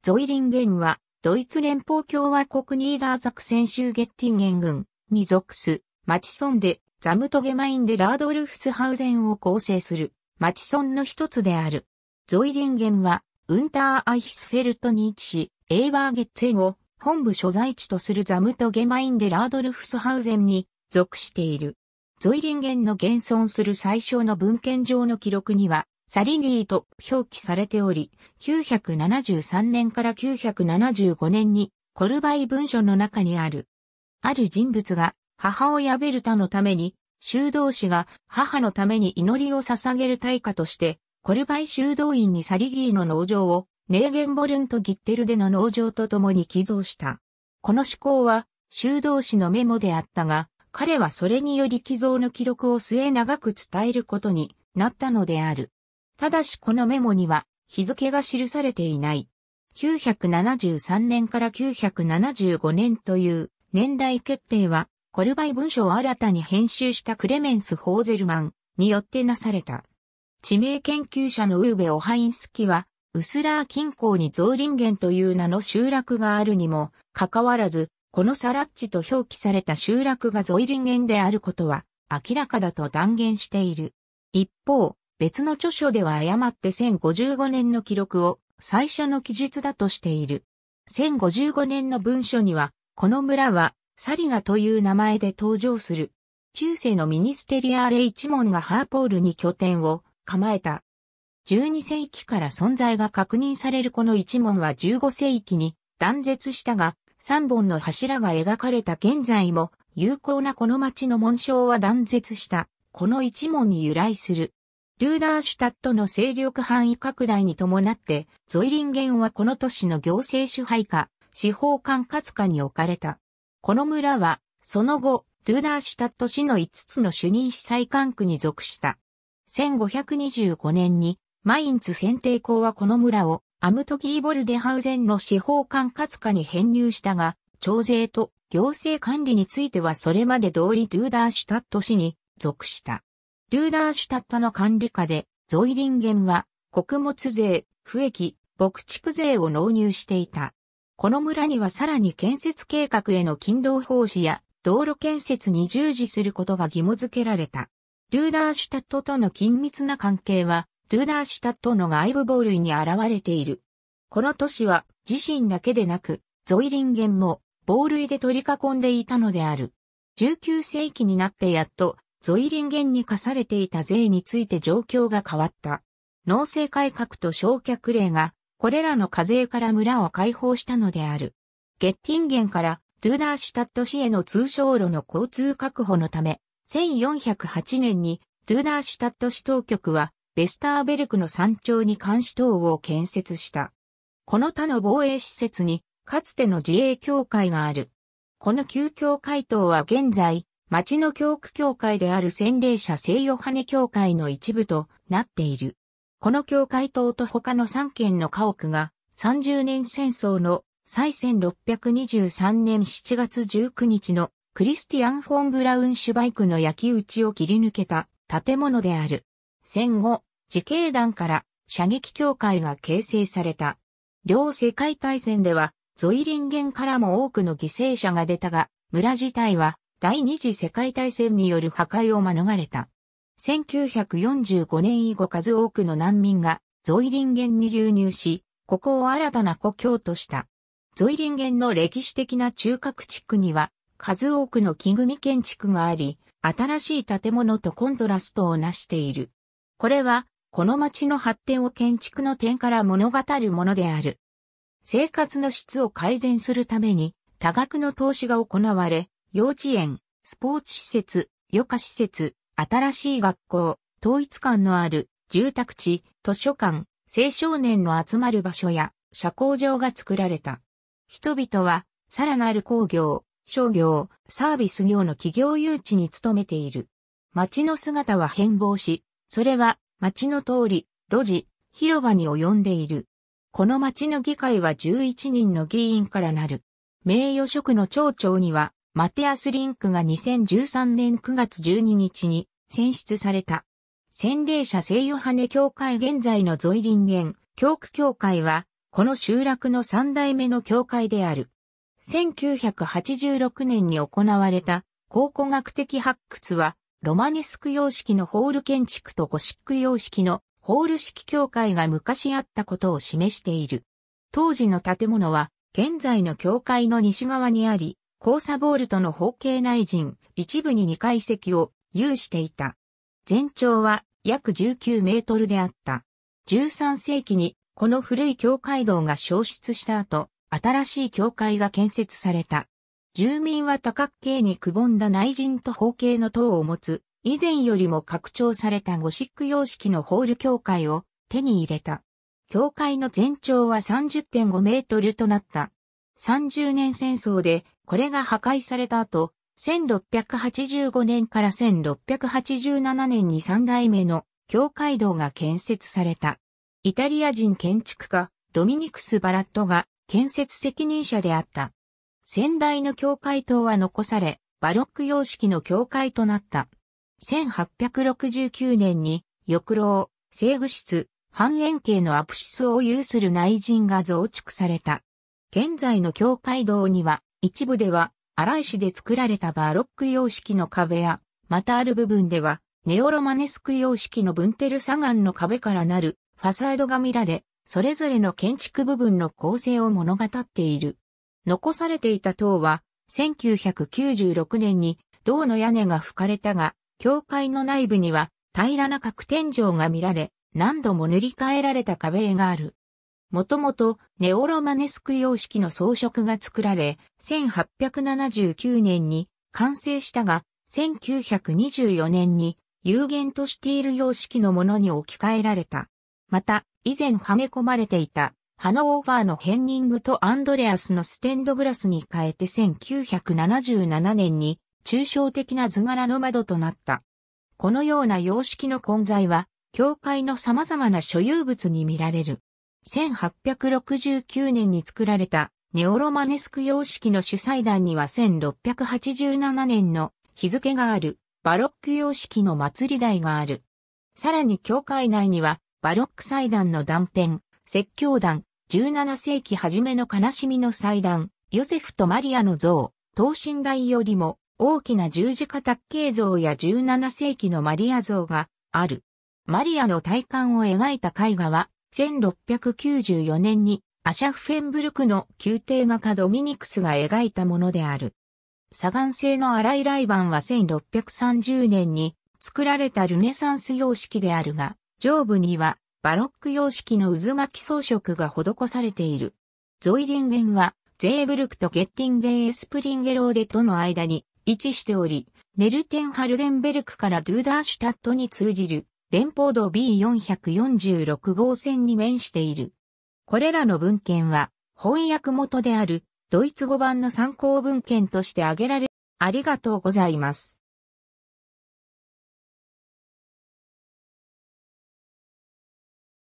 ゾイリンゲンは、ドイツ連邦共和国ニーダーザクセン州ゲッティンゲン軍に属す、マチソンで、ザムトゲマインでラードルフスハウゼンを構成する、マチソンの一つである。ゾイリンゲンは、ウンターアイヒスフェルトに位置し、エーバーゲッツェンを本部所在地とするザムトゲマインでラードルフスハウゼンに属している。ゾイリンゲンの現存する最小の文献上の記録には、サリニーと表記されており、973年から975年にコルバイ文書の中にある。ある人物が母親ベルタのために、修道士が母のために祈りを捧げる対価として、コルバイ修道院にサリギーの農場をネーゲンボルンとギッテルでの農場と共に寄贈した。この思考は修道士のメモであったが、彼はそれにより寄贈の記録を末長く伝えることになったのである。ただしこのメモには日付が記されていない。973年から975年という年代決定は、コルバイ文書を新たに編集したクレメンス・ホーゼルマンによってなされた。地名研究者のウーベ・オハインスキは、ウスラー近郊にゾーリンゲンという名の集落があるにも、かかわらず、このサラッチと表記された集落がゾーリンゲンであることは、明らかだと断言している。一方、別の著書では誤って1055年の記録を最初の記述だとしている。1055年の文書には、この村は、サリガという名前で登場する。中世のミニステリアーレ一門がハーポールに拠点を構えた。12世紀から存在が確認されるこの一門は15世紀に断絶したが、3本の柱が描かれた現在も有効なこの町の紋章は断絶した。この一門に由来する。ルーダーシュタットの勢力範囲拡大に伴って、ゾイリンゲンはこの都市の行政主配下、司法管轄下に置かれた。この村は、その後、ドゥーダーシュタット市の5つの主任司祭管区に属した。1525年に、マインツ選定校はこの村を、アムトギーボルデハウゼンの司法管轄下に編入したが、徴税と行政管理についてはそれまで通りドゥーダーシュタット市に属した。ルーダーシュタットの管理下で、ゾイリンゲンは、穀物税、不益、牧畜税を納入していた。この村にはさらに建設計画への勤労奉仕や、道路建設に従事することが義務付けられた。ルーダーシュタットとの緊密な関係は、ルーダーシュタットの外部暴類に現れている。この都市は、自身だけでなく、ゾイリンゲンも、暴類で取り囲んでいたのである。19世紀になってやっと、ゾイリンゲンに課されていた税について状況が変わった。農政改革と焼却令が、これらの課税から村を解放したのである。ゲッティンゲンからトゥーダーシュタット市への通称路の交通確保のため、1408年にトゥーダーシュタット市当局は、ベスターベルクの山頂に監視塔を建設した。この他の防衛施設に、かつての自衛協会がある。この旧教会答は現在、町の教区教会である洗礼者聖ヨハネ教会の一部となっている。この教会塔と他の3軒の家屋が30年戦争の再1623年7月19日のクリスティアン・フォン・ブラウン・シュバイクの焼き打ちを切り抜けた建物である。戦後、自警団から射撃協会が形成された。両世界大戦では、ゾイリンゲンからも多くの犠牲者が出たが、村自体は第二次世界大戦による破壊を免れた。1945年以後数多くの難民がゾイリンゲンに流入し、ここを新たな故郷とした。ゾイリンゲンの歴史的な中核地区には数多くの木組建築があり、新しい建物とコントラストを成している。これは、この町の発展を建築の点から物語るものである。生活の質を改善するために多額の投資が行われ、幼稚園、スポーツ施設、余暇施設、新しい学校、統一感のある住宅地、図書館、青少年の集まる場所や社交場が作られた。人々は、さらなる工業、商業、サービス業の企業誘致に努めている。街の姿は変貌し、それは街の通り、路地、広場に及んでいる。この町の議会は11人の議員からなる。名誉職の町長にはマテアス・リンクが2013年9月12日に選出された。洗礼者聖ヨハネ教会現在のゾイリンゲン、教区教会は、この集落の三代目の教会である。1986年に行われた考古学的発掘は、ロマネスク様式のホール建築とゴシック様式のホール式教会が昔あったことを示している。当時の建物は現在の教会の西側にあり、交差ボールとの方形内陣、一部に2階席を有していた。全長は約19メートルであった。13世紀にこの古い教会道が消失した後、新しい教会が建設された。住民は多角形にくぼんだ内陣と方形の塔を持つ、以前よりも拡張されたゴシック様式のホール教会を手に入れた。教会の全長は30.5メートルとなった。30年戦争でこれが破壊された後、1685年から1687年に3代目の教会堂が建設された。イタリア人建築家、ドミニクス・バラットが建設責任者であった。先代の教会塔は残され、バロック様式の教会となった。1869年に、翼廊、西具室、半円形のアプシスを有する内陣が増築された。現在の教会堂には、一部では、荒井市で作られたバロック様式の壁や、またある部分では、ネオロマネスク様式のブンテル砂岩の壁からなるファサードが見られ、それぞれの建築部分の構成を物語っている。残されていた塔は、1996年に銅の屋根が吹かれたが、教会の内部には平らな角天井が見られ、何度も塗り替えられた壁絵がある。もともとネオロマネスク様式の装飾が作られ、1879年に完成したが、1924年に有限としている様式のものに置き換えられた。また、以前はめ込まれていたハノーバーのヘンニングとアンドレアスのステンドグラスに変えて1977年に抽象的な図柄の窓となった。このような様式の混在は、教会の様々な所有物に見られる。1869年に作られたネオロマネスク様式の主祭壇には1687年の日付があるバロック様式の祭り台がある。さらに教会内にはバロック祭壇の断片、説教団、17世紀初めの悲しみの祭壇、ヨセフとマリアの像、等身大よりも大きな十字架卓形像や17世紀のマリア像がある。マリアの体感を描いた絵画は1694年にアシャフフェンブルクの宮廷画家ドミニクスが描いたものである。砂岩製の荒い雷板は1630年に作られたルネサンス様式であるが、上部にはバロック様式の渦巻き装飾が施されている。ゾイリンゲンはゼーブルクとゲッティンゲンエスプリンゲローデとの間に位置しており、ネルテンハルデンベルクからドゥーダーシュタットに通じる連邦道 B446 号線に面している。これらの文献は翻訳元であるドイツ語版の参考文献として挙げられ、ありがとうございます。